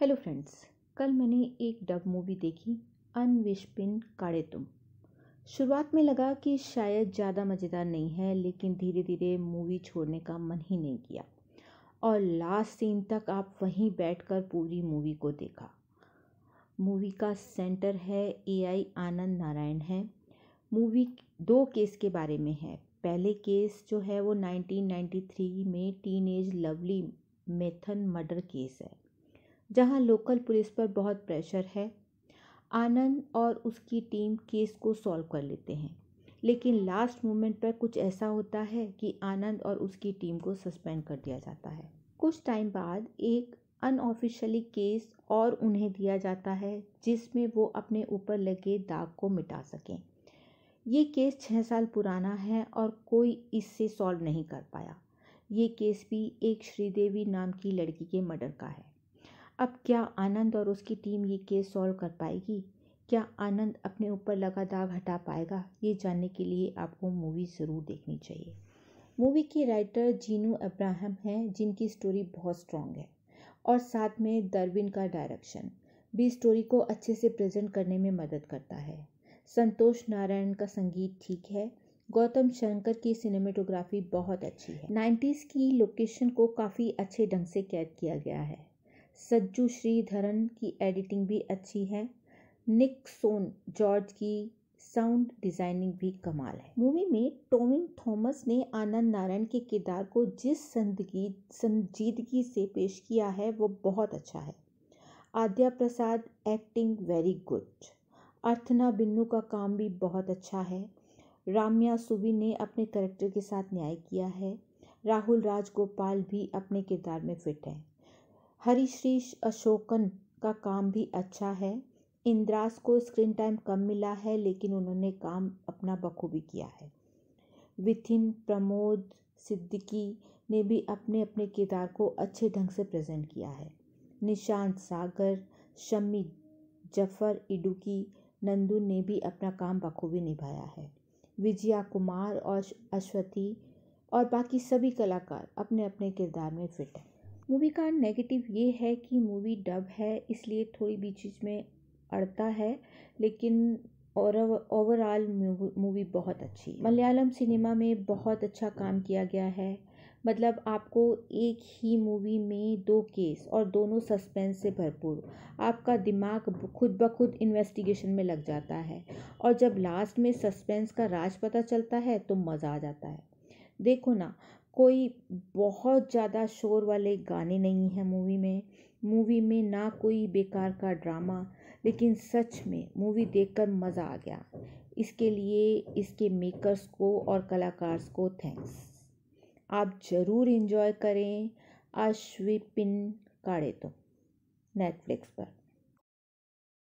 hello friends कल मैंने एक डब मूवी देखी अनविशपिन काड़े तुम शुरुआत में लगा कि शायद ज़्यादा मज़ेदार नहीं है लेकिन धीरे धीरे मूवी छोड़ने का मन ही नहीं किया और लास्ट सीन तक आप वहीं बैठकर पूरी मूवी को देखा मूवी का सेंटर है एआई आनंद नारायण है मूवी दो केस के बारे में है पहले केस जो है वो 1993 में teenage Lovely Methan murder case है जहां लोकल पुलिस पर बहुत प्रेशर है आनंद और उसकी टीम केस को सॉल्व कर लेते हैं लेकिन लास्ट मोमेंट पर कुछ ऐसा होता है कि आनंद और उसकी टीम को सस्पेंड कर दिया जाता है कुछ टाइम बाद एक अनऑफिशियली केस और उन्हें दिया जाता है जिसमें वो अपने ऊपर लगे दाग को मिटा सकें ये केस छः साल पुराना है और कोई इससे सॉल्व नहीं कर पाया ये केस भी एक श्रीदेवी नाम की लड़की के मर्डर का है अब क्या आनंद और उसकी टीम ये केस सॉल्व कर पाएगी क्या आनंद अपने ऊपर लगा दाग हटा पाएगा ये जानने के लिए आपको मूवी ज़रूर देखनी चाहिए मूवी की राइटर जीनू अब्राहम हैं जिनकी स्टोरी बहुत स्ट्रॉन्ग है और साथ में दरविन का डायरेक्शन भी स्टोरी को अच्छे से प्रेजेंट करने में मदद करता है संतोष नारायण का संगीत ठीक है गौतम शंकर की सिनेमेटोग्राफी बहुत अच्छी है नाइन्टीज़ की लोकेशन को काफ़ी अच्छे ढंग से कैद किया गया है सज्जू श्रीधरन की एडिटिंग भी अच्छी है निक सोन जॉर्ज की साउंड डिजाइनिंग भी कमाल है मूवी में टोमिन थॉमस ने आनंद नारायण के किरदार को जिस संदगी संजीदगी से पेश किया है वो बहुत अच्छा है Adya Prasad acting very good Arthana Binu का काम भी बहुत अच्छा है राम्या सुबी ने अपने करेक्टर के साथ न्याय किया है राहुल राजगोपाल भी अपने किरदार में फिट हैं हरीश्रीष अशोकन का काम भी अच्छा है इंद्रास को स्क्रीन टाइम कम मिला है लेकिन उन्होंने काम अपना बखूबी किया है विथिन प्रमोद सिद्दीकी ने भी अपने अपने किरदार को अच्छे ढंग से प्रेजेंट किया है निशांत सागर शम्मी जफर इडुकी नंदू ने भी अपना काम बखूबी निभाया है विजया कुमार और अश्वती और बाकी सभी कलाकार अपने अपने किरदार में फिट हैं मूवी का नेगेटिव ये है कि मूवी डब है इसलिए थोड़ी बीच बीच में अड़ता है लेकिन और ओवरऑल मूवी बहुत अच्छी मलयालम सिनेमा में बहुत अच्छा काम किया गया है मतलब आपको एक ही मूवी में दो केस और दोनों सस्पेंस से भरपूर आपका दिमाग खुद ब खुद इन्वेस्टिगेशन में लग जाता है और जब लास्ट में सस्पेंस का राज पता चलता है तो मज़ा आ जाता है देखो ना कोई बहुत ज़्यादा शोर वाले गाने नहीं हैं मूवी में मूवी में ना कोई बेकार का ड्रामा लेकिन सच में मूवी देखकर मज़ा आ गया इसके लिए इसके मेकर्स को और कलाकार्स को थैंक्स आप ज़रूर इन्जॉय करें अश्विपिन काड़े तो नेटफ्लिक्स पर